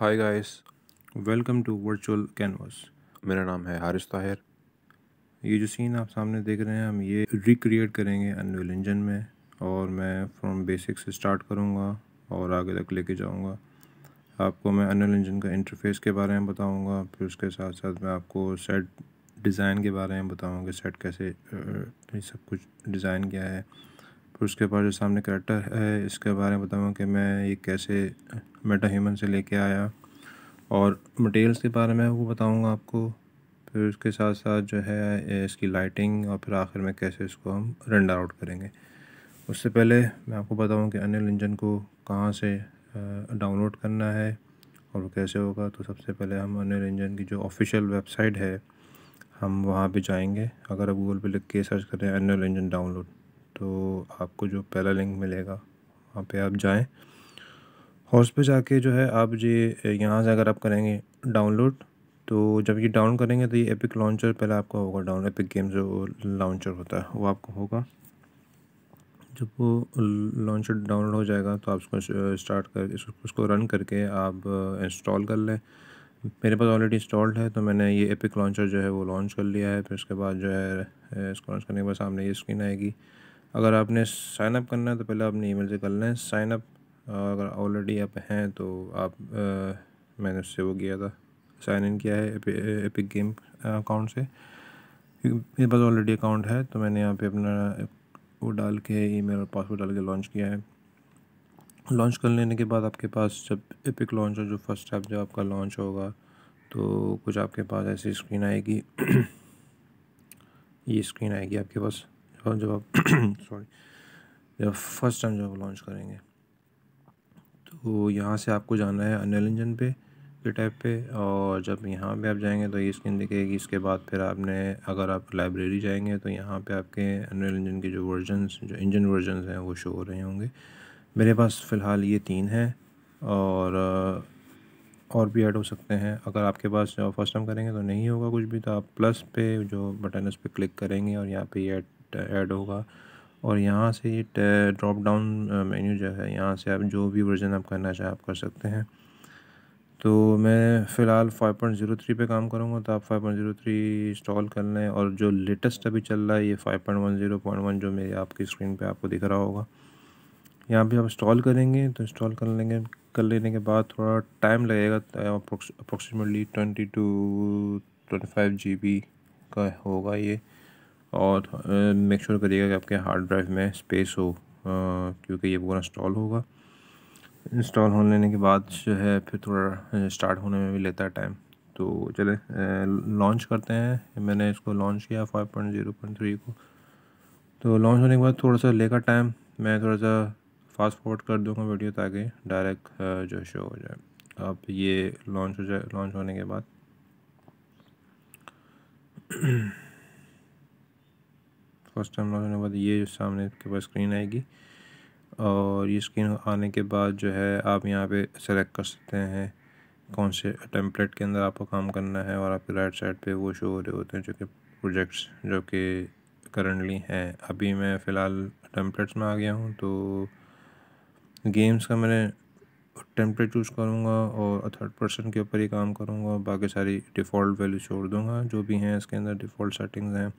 hi guys welcome to Virtual Canvas मेरा नाम है हारिस ताहिर ये जो सीन आप सामने देख रहे हैं हम ये रिक्रिएट करेंगे अनवेल इंजन में और मैं फ्रॉम बेसिक से स्टार्ट करूँगा और आगे तक लेके जाऊँगा आपको मैं अनवेल इंजन का इंटरफेस के बारे में बताऊँगा फिर उसके साथ साथ मैं आपको सेट डिज़ाइन के बारे में बताऊँगा सेट कैसे सब कुछ डिज़ाइन किया है फिर उसके बाद जो सामने करेक्टर है इसके बारे में बताऊँगा कि मैं ये कैसे मेटा ह्यूमन से लेके आया और मटेरियल्स के बारे में वो बताऊँगा आपको फिर उसके साथ साथ जो है इसकी लाइटिंग और फिर आखिर में कैसे इसको हम रेंडर आउट करेंगे उससे पहले मैं आपको बताऊँ कि अनिल इंजन को कहाँ से डाउनलोड करना है और वो कैसे होगा तो सबसे पहले हम अनिल इंजन की जो ऑफिशियल वेबसाइट है हम वहाँ पे जाएंगे अगर आप गूगल पे लिख के सर्च करें अनिल इंजन डाउनलोड तो आपको जो पहला लिंक मिलेगा वहाँ पे आप जाएं और उस पर जाके जो है आप ये यहाँ से अगर आप करेंगे डाउनलोड तो जब ये डाउन करेंगे तो ये एपिक लॉन्चर पहले आपका होगा डाउन एपिक गेम जो लॉन्चर होता है वो आपको होगा जब वो लॉन्चर डाउनलोड हो जाएगा तो आप उसको स्टार्ट कर उसको रन करके आप इंस्टॉल कर लें मेरे पास ऑलरेडी इंस्टॉल्ड है तो मैंने ये एपिक लॉन्चर जो है वो लॉन्च कर लिया है फिर उसके बाद जो है इसको लॉन्च करने के बाद सामने ये स्क्रीन आएगी अगर आपने साइन अप करना है तो पहले आपने ईमेल से कर लें साइन अप अगर ऑलरेडी आप हैं तो आप आ, मैंने उससे वो किया था साइन इन किया है एपिक गेम अकाउंट से मेरे पास ऑलरेडी अकाउंट है तो मैंने यहाँ पे अपना वो डाल के ईमेल और पासवर्ड डाल के लॉन्च किया है लॉन्च कर लेने के बाद आपके पास जब एपिक लॉन्च हो जो फर्स्ट टाइप जब आपका लॉन्च होगा तो कुछ आपके पास ऐसी स्क्रीन आएगी ये स्क्रीन आएगी आपके पास आपका जब आप सॉरी जब फर्स्ट टाइम जब लॉन्च करेंगे तो यहाँ से आपको जाना है अनिल इंजन पे के टाइप पे और जब यहाँ पे आप जाएंगे तो ये स्क्रीन दिखेगी इसके बाद फिर आपने अगर आप लाइब्रेरी जाएंगे तो यहाँ पे आपके अनिल इंजन के जो वर्जन जो इंजन वर्जनस हैं वो शो हो रहे होंगे मेरे पास फ़िलहाल ये तीन हैं और और भी ऐड हो सकते हैं अगर आपके पास फर्स्ट टाइम करेंगे तो नहीं होगा कुछ भी तो आप प्लस पे जो बटन उस पर क्लिक करेंगे और यहाँ पे ऐड रेट ऐड होगा और यहाँ से ये ड्रॉप डाउन मेन्यू जो है यहाँ से आप जो भी वर्जन आप करना चाहें आप कर सकते हैं तो मैं फ़िलहाल 5.03 पे काम करूँगा तो आप 5.03 इंस्टॉल कर लें और जो लेटेस्ट अभी चल रहा है ये 5.10.1 जो मेरे आपकी स्क्रीन पे आपको दिख रहा होगा यहाँ पे आप इंस्टॉल करेंगे तो इंस्टॉल कर लेंगे कर लेने के बाद थोड़ा टाइम लगेगा approximately twenty two twenty five G B का होगा ये और मेक श्योर करिएगा कि आपके हार्ड ड्राइव में स्पेस हो क्योंकि ये पूरा इंस्टॉल होगा इंस्टॉल होने लेने के बाद जो है फिर थोड़ा स्टार्ट होने में भी लेता है टाइम तो चले लॉन्च करते हैं मैंने इसको लॉन्च किया five point zero point three को तो लॉन्च होने के बाद थोड़ा सा लेगा टाइम मैं थोड़ा सा फास्ट फॉरवर्ड कर दूँगा वीडियो ताकि डायरेक्ट जो शो हो जाए अब ये लॉन्च हो जाए लॉन्च होने के बाद फर्स्ट टाइम लॉन्च होने के बाद ये जो सामने आपके पास स्क्रीन आएगी और ये स्क्रीन आने के बाद जो है आप यहाँ पे सेलेक्ट कर सकते हैं कौन से टेम्पलेट के अंदर आपको काम करना है और आपके राइट साइड पे वो शो हो रहे होते हैं जो कि प्रोजेक्ट्स जो कि करंटली हैं अभी मैं फ़िलहाल टेम्पलेट्स में आ गया हूँ तो गेम्स का मैंने टेम्पलेट चूज़ करूँगा और थर्ड पर्सन के ऊपर ही काम करूँगा बाकी सारी डिफ़ॉल्ट वैल्यू छोड़ दूँगा जो भी हैं इसके अंदर डिफ़ॉल्ट सेटिंग्स हैं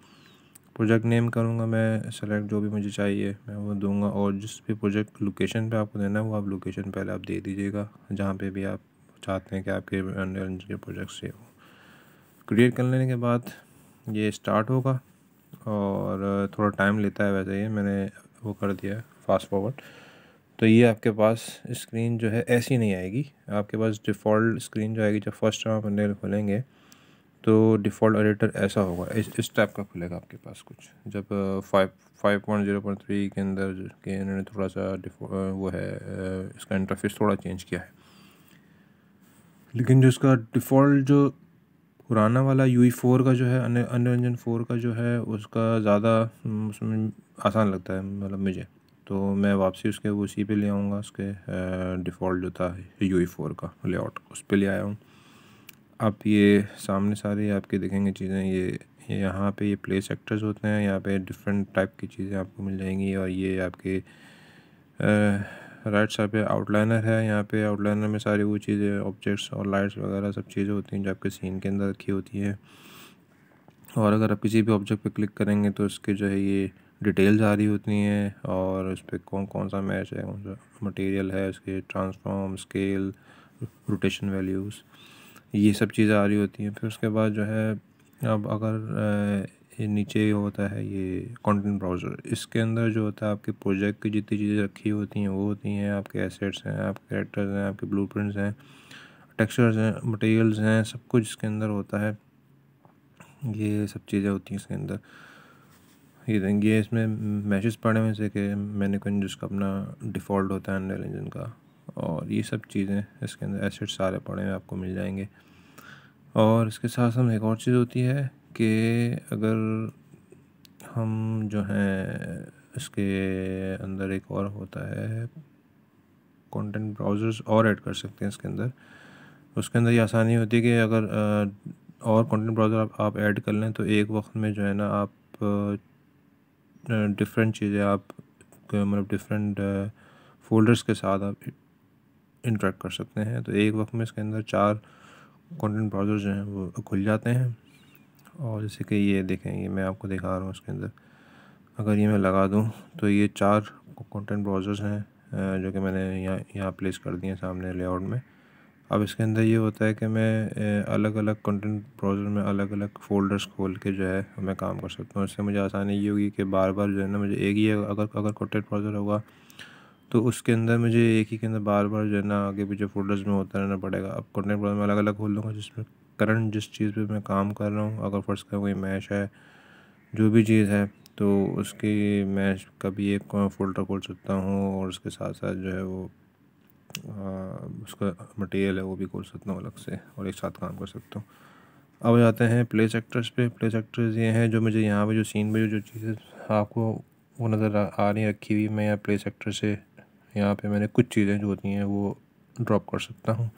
प्रोजेक्ट नेम करूँगा मैं सेलेक्ट जो भी मुझे चाहिए मैं वो दूंगा और जिस भी प्रोजेक्ट लोकेशन पे आपको देना है वो आप लोकेशन पहले आप दे दीजिएगा जहाँ पे भी आप चाहते हैं कि आपके अंडर के प्रोजेक्ट से हो क्रिएट कर लेने के बाद ये स्टार्ट होगा और थोड़ा टाइम लेता है वैसे ही मैंने वो कर दिया फास्ट फॉरवर्ड तो ये आपके पास स्क्रीन जो है ऐसी नहीं आएगी आपके पास डिफ़ॉल्ट स्क्रीन जो आएगी जब फर्स्ट टाइम आप अंडर खोलेंगे तो डिफ़ॉल्ट एडिटर ऐसा होगा इस इस टाइप का खुलेगा आपके पास कुछ जब five five point zero point three के अंदर के इन्होंने थोड़ा सा वो है इसका इंटरफेस थोड़ा चेंज किया है लेकिन जो इसका डिफ़ॉल्ट जो पुराना वाला यू फोर e का जो है अन्य इंजन फोर का जो है उसका ज़्यादा उसमें आसान लगता है मतलब मुझे तो मैं वापसी उसके उसी पे ले आऊँगा उसके डिफ़ॉल्ट जो था यू फोर e का लेआउट उस पर ले आया हूँ आप ये सामने सारे आपके दिखेंगे चीज़ें ये यहाँ पे ये प्ले सेक्टर्स होते हैं यहाँ पे डिफरेंट टाइप की चीज़ें आपको मिल जाएंगी और ये आपके राइट साइड पे आउटलाइनर है यहाँ पे आउटलाइनर में सारी वो चीज़ें ऑब्जेक्ट्स और लाइट्स वगैरह सब चीज़ें होती हैं जो आपके सीन के अंदर रखी होती है और अगर आप किसी भी ऑब्जेक्ट पर क्लिक करेंगे तो उसके जो है ये डिटेल्स आ रही होती हैं और उस पर कौन कौन सा मैच है कौन सा मटेरियल है उसके ट्रांसफॉर्म स्केल रोटेशन वैल्यूज़ ये सब चीज़ें आ रही होती हैं फिर उसके बाद जो है अब अगर नीचे होता है ये कंटेंट ब्राउज़र इसके अंदर जो होता है आपके प्रोजेक्ट की जितनी चीज़ें रखी होती हैं वो होती हैं आपके एसेट्स हैं आपके कैरेक्टर्स हैं आपके ब्लू हैं टेक्सचर्स हैं मटेरियल्स हैं सब कुछ इसके अंदर होता है ये सब चीज़ें होती हैं इसके अंदर ये देंगे इसमें मैसेज पड़े हुए थे कि मैंने कुछ जिसका अपना डिफ़ॉल्ट होता है अनरेल इंजन का और ये सब चीज़ें इसके अंदर एसेट सारे पड़े हुए आपको मिल जाएंगे और इसके साथ साथ एक और चीज़ होती है कि अगर हम जो हैं इसके अंदर एक और होता है कंटेंट ब्राउज़र्स और ऐड कर सकते हैं इसके अंदर उसके अंदर ये आसानी होती है कि अगर और कंटेंट ब्राउज़र आप आप ऐड कर लें तो एक वक्त में जो है ना आप डिफरेंट चीज़ें आप मतलब डिफरेंट फोल्डर्स के साथ आप इंटरेक्ट कर सकते हैं तो एक वक्त में इसके अंदर चार कंटेंट ब्राउज़र जो हैं वो खुल जाते हैं और जैसे कि ये देखें ये मैं आपको दिखा रहा हूँ इसके अंदर अगर ये मैं लगा दूँ तो ये चार कंटेंट ब्राउज़र्स हैं जो कि मैंने यहाँ यहाँ प्लेस कर दिए सामने लेआउट में अब इसके अंदर ये होता है कि मैं अलग अलग कंटेंट ब्राउज़र में अलग अलग फ़ोल्डर्स खोल के जो है मैं काम कर सकता हूँ इससे मुझे आसानी ये होगी कि बार बार जो है ना मुझे एक ही अगर अगर कंटेंट ब्राउज़र होगा तो उसके अंदर मुझे एक ही के अंदर बार बार जो है ना आगे पीछे फोल्डर्स में होता रहना पड़ेगा अब कंटेंट फोल्डर में अलग अलग खोल लूँगा जिसमें करंट जिस चीज़ पे मैं काम कर रहा हूँ अगर फर्स्ट का कोई मैश है जो भी चीज़ है तो उसके मैश का भी एक फोल्डर खोल सकता हूँ और उसके साथ साथ जो है वो आ, उसका मटेरियल है वो भी खोल सकता हूँ अलग से और एक साथ काम कर सकता हूँ अब जाते हैं प्ले सेक्टर्स पे प्ले सेक्टर्स ये हैं जो मुझे यहाँ पे जो सीन पे जो, जो चीज़ें आपको वो नज़र आ रही रखी हुई मैं यहाँ प्ले सेक्टर से यहाँ पे मैंने कुछ चीज़ें जो होती हैं वो ड्रॉप कर सकता हूँ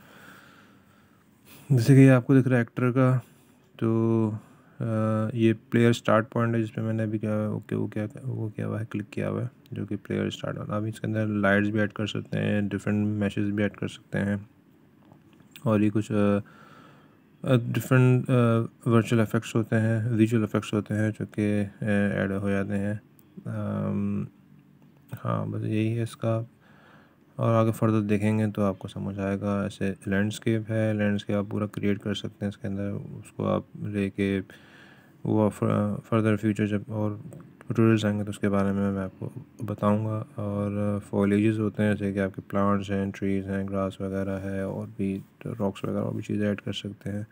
जैसे कि आपको दिख रहा है एक्टर का तो आ, ये प्लेयर स्टार्ट पॉइंट है जिसपे मैंने अभी क्या है ओके वो क्या वो क्या हुआ है क्लिक किया हुआ है जो कि प्लेयर स्टार्ट होना अभी इसके अंदर लाइट्स भी ऐड कर सकते हैं डिफरेंट मैसेज भी ऐड कर सकते हैं और ये कुछ डिफरेंट वर्चुअल इफ़ेक्ट्स होते हैं विजुअल इफ़ेक्ट्स होते हैं जो कि ऐड हो जाते हैं आ, हाँ बस यही है इसका और आगे फर्दर देखेंगे तो आपको समझ आएगा ऐसे लैंडस्केप है लैंडस्केप आप पूरा क्रिएट कर सकते हैं इसके अंदर उसको आप लेके वो फर्दर फ्यूचर जब और टूटोरियल्स आएंगे तो उसके बारे में मैं आपको बताऊंगा और फॉलेजेस होते हैं जैसे कि आपके प्लांट्स हैं ट्रीज़ हैं ग्रास वगैरह है और भी रॉक्स वगैरह और भी चीज़ें ऐड कर सकते हैं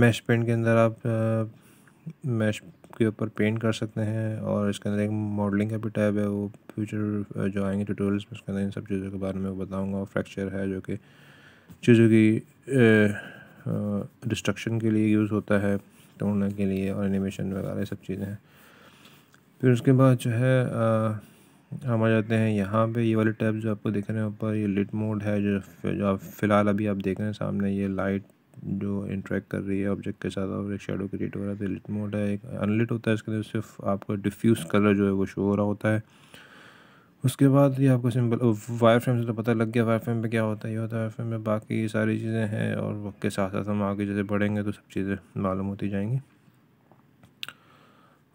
मैश पेंट के अंदर आप मैश के ऊपर पेंट कर सकते हैं और इसके अंदर एक मॉडलिंग का भी टैब है वो फ्यूचर जो आएंगे ट्यूटोरियल्स में उसके अंदर इन सब चीज़ों के बारे में बताऊँगा फ्रैक्चर है जो कि चीज़ों की डिस्ट्रक्शन के लिए यूज़ होता है तोड़ने के लिए और एनिमेशन वगैरह सब चीज़ें हैं फिर उसके बाद जो है हम आ जाते हैं यहाँ पे ये वाले टैब जो आपको देख रहे हैं ऊपर ये लिट मोड है जो जो आप फ़िलहाल अभी आप देख रहे हैं सामने ये लाइट जो इंट्रैक्ट कर रही है ऑब्जेक्ट के साथ और एक शेडो क्रिएट हो रहा है लिट तो मोड है एक अनलिट होता है इसके अंदर सिर्फ आपका डिफ्यूज़ कलर जो है वो शो हो रहा होता है उसके बाद ये आपको सिंपल वायर फ्रेम से तो पता लग गया वायर फ्रेम पे क्या होता है ये होता है वायर फ्रेम में बाकी सारी चीज़ें हैं और वक्त के साथ साथ हम आगे जैसे बढ़ेंगे तो सब चीज़ें मालूम होती जाएंगी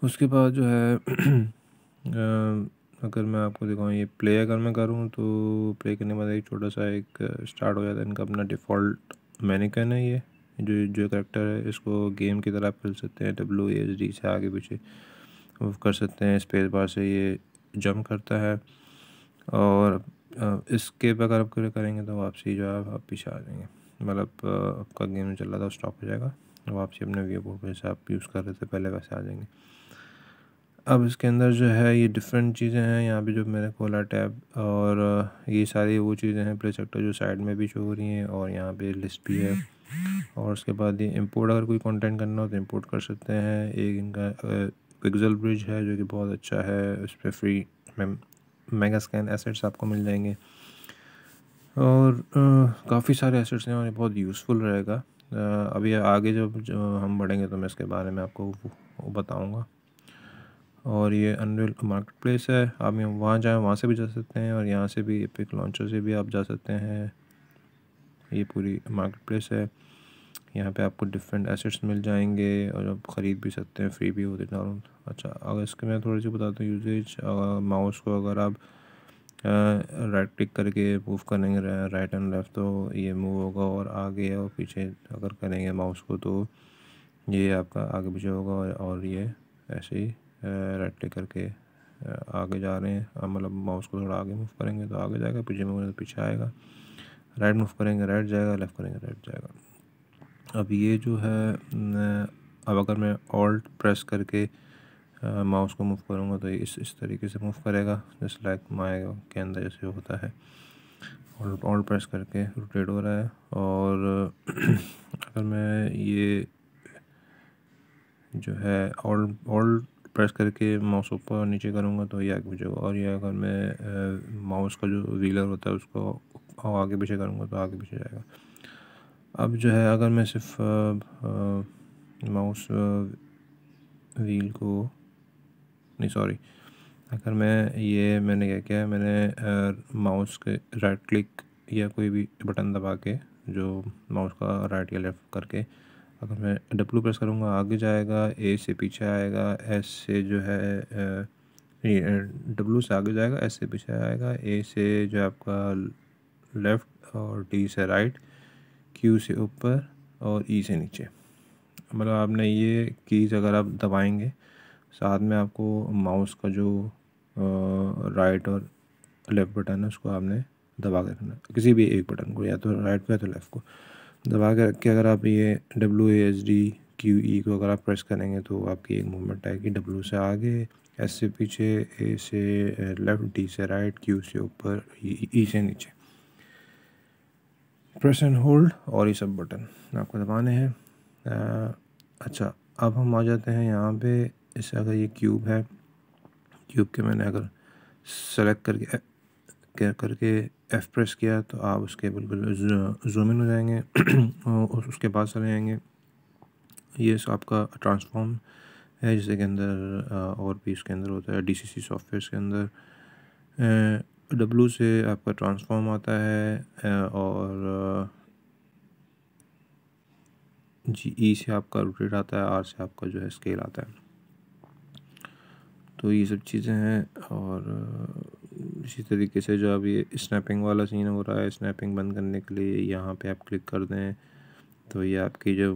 उसके बाद जो है अगर मैं आपको दिखाऊँ ये प्ले अगर मैं करूँ तो प्ले करने के बाद एक छोटा सा एक स्टार्ट हो जाता है इनका अपना डिफ़ॉल्ट मैंने कहना ये जो जो करेक्टर है इसको गेम की तरह खेल सकते हैं डब्ल्यू एच डी से आगे पीछे कर सकते हैं स्पेस बार से ये जंप करता है और इसके अगर आप करेंगे तो वापसी जो है आप पीछे आ जाएंगे मतलब आपका गेम चल रहा था स्टॉप हो जाएगा वापसी अपने व्यू बोर्ड पर आप यूज़ कर रहे थे पहले वैसे आ जाएंगे अब इसके अंदर जो है ये डिफरेंट चीज़ें हैं यहाँ पे जो मैंने खोला टैब और ये सारी वो चीज़ें हैं प्ले सेक्टर तो जो साइड में भी शो हो रही हैं और यहाँ पे लिस्ट भी है और उसके बाद ये इंपोर्ट अगर कोई कंटेंट करना हो तो इंपोर्ट कर सकते हैं एक इनका पिक्सल ब्रिज है जो कि बहुत अच्छा है उस पर फ्री मेगा स्कैन एसेट्स आपको मिल जाएंगे और काफ़ी सारे एसेट्स हैं और ये बहुत यूज़फुल रहेगा अभी आगे जब हम बढ़ेंगे तो मैं इसके बारे में आपको बताऊँगा और ये अनरियल मार्केट प्लेस है आप यहाँ वहाँ जाएँ वहाँ से भी जा सकते हैं और यहाँ से भी एपिक लॉन्चर से भी आप जा सकते हैं ये पूरी मार्केट प्लेस है यहाँ पे आपको डिफरेंट एसेट्स मिल जाएंगे और आप ख़रीद भी सकते हैं फ्री भी होते डाउन अच्छा अगर इसके मैं थोड़ी सी बताता हूँ यूजेज माउस को अगर आप राइट क्लिक करके मूव करेंगे राइट एंड लेफ़्ट तो ये मूव होगा और आगे और पीछे अगर करेंगे माउस को तो ये आपका आगे पीछे होगा और ये ऐसे ही राइट क्लिक करके आगे जा रहे हैं मतलब माउस को थोड़ा आगे मूव करेंगे तो आगे जाएगा पीछे मूव तो पीछे आएगा राइट मूव करेंगे राइट जाएगा लेफ़्ट करेंगे राइट जाएगा अब ये जो है अब अगर मैं ऑल्ट प्रेस करके माउस को मूव करूँगा तो इस इस तरीके से मूव करेगा जैसे लाइक माए के अंदर जैसे होता है ऑल्ट ऑल्ट प्रेस करके रोटेट हो रहा है और अगर मैं ये जो है ऑल्ट ऑल्ट प्रेस करके माउस ऊपर और नीचे करूँगा तो ये आगे पीछे होगा और ये अगर मैं माउस का जो व्हीलर होता है उसको आगे पीछे करूँगा तो आगे पीछे जाएगा अब जो है अगर मैं सिर्फ माउस व्हील को नहीं सॉरी अगर मैं ये मैंने क्या किया मैंने माउस के राइट क्लिक या कोई भी बटन दबा के जो माउस का राइट या लेफ़्ट करके अगर मैं डब्लू प्रेस करूँगा आगे जाएगा ए से पीछे आएगा एस से जो है डब्लू से आगे जाएगा एस से पीछे आएगा ए से जो है आपका लेफ़्ट और डी से राइट क्यू से ऊपर और ई e से नीचे मतलब आपने ये कीज़ अगर आप दबाएंगे साथ में आपको माउस का जो राइट और लेफ़्ट बटन है उसको आपने दबा के रखना किसी भी एक बटन को या तो राइट को या तो लेफ़्ट को दबा कर के अगर आप ये W S D Q E को अगर आप प्रेस करेंगे तो आपकी एक मूवमेंट आएगी डब्ल्यू से आगे एस से पीछे ए से लेफ्ट डी से राइट क्यू से ऊपर ई e, e से नीचे प्रेस एंड होल्ड और ये सब बटन आपको दबाने हैं अच्छा अब हम आ जाते हैं यहाँ पे इस अगर ये क्यूब है क्यूब के मैंने अगर सेलेक्ट करके करके एफ़ प्रेस किया तो आप उसके बिल्कुल जूम इन हो जाएंगे और उसके बाद चले जाएंगे ये आपका ट्रांसफॉर्म है जिसके के अंदर और भी इसके अंदर होता है डीसीसी सॉफ्टवेयर के अंदर डब्लू से आपका ट्रांसफॉर्म आता है और जी ई e से आपका रोटेट आता है आर से आपका जो है स्केल आता है तो ये सब चीज़ें हैं और इसी तरीके से जो अब ये स्नैपिंग वाला सीन हो रहा है स्नैपिंग बंद करने के लिए यहाँ पे आप क्लिक कर दें तो ये आपकी जो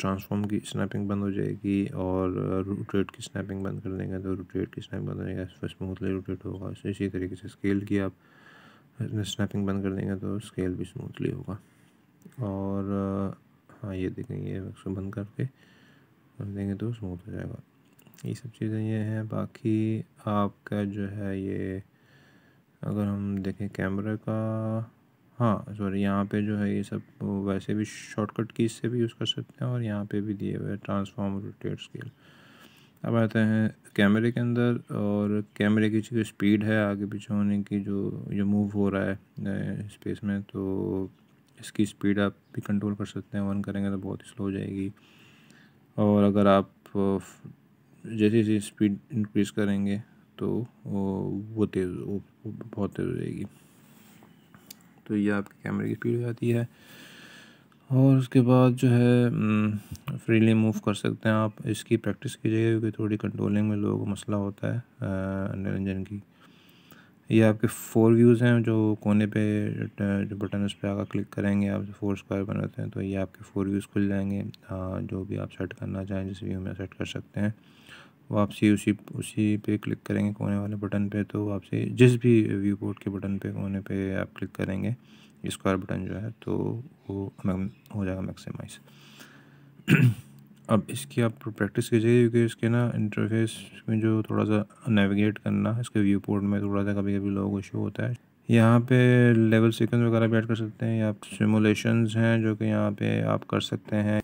ट्रांसफॉर्म की स्नैपिंग बंद हो जाएगी और रोटेट की स्नैपिंग बंद कर देंगे तो रोटेट की स्नैपिंग बंद हो जाएगी इसमें स्मूथली रोटेट होगा तो इसी तरीके से स्केल की आप स्नैपिंग बंद कर देंगे तो स्केल भी स्मूथली होगा और हाँ ये देखेंगे ये इसको बंद करके कर देंगे तो स्मूथ हो जाएगा ये सब चीज़ें ये हैं बाकी आपका जो है ये अगर हम देखें कैमरा का हाँ सॉरी यहाँ पे जो है ये सब वैसे भी शॉर्टकट की से भी यूज़ कर सकते हैं और यहाँ पे भी दिए हुए ट्रांसफॉर्म रोटेट स्केल अब आते हैं कैमरे के अंदर और कैमरे की जो स्पीड है आगे पीछे होने की जो जो मूव हो रहा है स्पेस में तो इसकी स्पीड आप भी कंट्रोल कर सकते हैं ऑन करेंगे तो बहुत ही स्लो हो जाएगी और अगर आप जैसे जैसे स्पीड इंक्रीज़ करेंगे तो वो तेज़ वो बहुत तेज़ हो जाएगी तो ये आपके कैमरे की स्पीड हो जाती है और उसके बाद जो है फ्रीली मूव कर सकते हैं आप इसकी प्रैक्टिस कीजिएगा क्योंकि थोड़ी कंट्रोलिंग में लोगों को मसला होता है निरंजन की ये आपके फोर व्यूज़ हैं जो कोने पे जो बटन उस पर आकर क्लिक करेंगे आप जो फोर स्क्वायर बनाते हैं तो ये आपके फोर व्यूज़ खुल जाएंगे जो भी आप सेट करना चाहें जिस व्यू में सेट कर सकते हैं वापसी उसी उसी पे क्लिक करेंगे कोने वाले बटन पे तो वापसी जिस भी व्यू पोर्ट के बटन पे कोने पे आप क्लिक करेंगे स्क्वायर बटन जो है तो वो हो जाएगा मैक्सिमाइज अब इसकी आप प्रैक्टिस कीजिए क्योंकि इसके ना इंटरफेस में जो थोड़ा सा नेविगेट करना इसके व्यू पोर्ट में थोड़ा सा कभी कभी लोगों को इशू होता है यहाँ पे लेवल सीक्वेंस वगैरह भी ऐड कर सकते हैं या सिमुलेशंस हैं जो कि यहाँ पे आप कर सकते हैं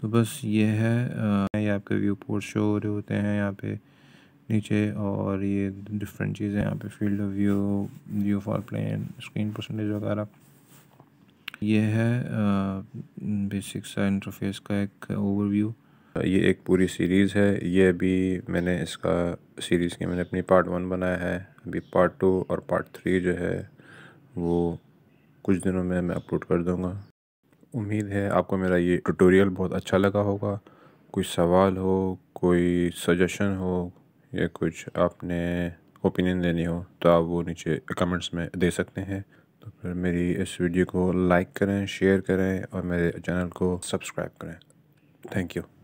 तो बस ये है ये आपके व्यू पोर्ट शो हो रहे होते हैं यहाँ पे नीचे और ये डिफरेंट चीज़ें यहाँ पे field of view view for plane screen percentage वगैरह ये है बेसिक सा इंटरफेस का एक ओवरव्यू ये एक पूरी सीरीज़ है ये अभी मैंने इसका सीरीज़ की मैंने अपनी पार्ट वन बनाया है अभी पार्ट टू और पार्ट थ्री जो है वो कुछ दिनों में मैं अपलोड कर दूँगा उम्मीद है आपको मेरा ये ट्यूटोरियल बहुत अच्छा लगा होगा कोई सवाल हो कोई सजेशन हो या कुछ आपने ओपिनियन देनी हो तो आप वो नीचे कमेंट्स में दे सकते हैं तो फिर मेरी इस वीडियो को लाइक करें शेयर करें और मेरे चैनल को सब्सक्राइब करें थैंक यू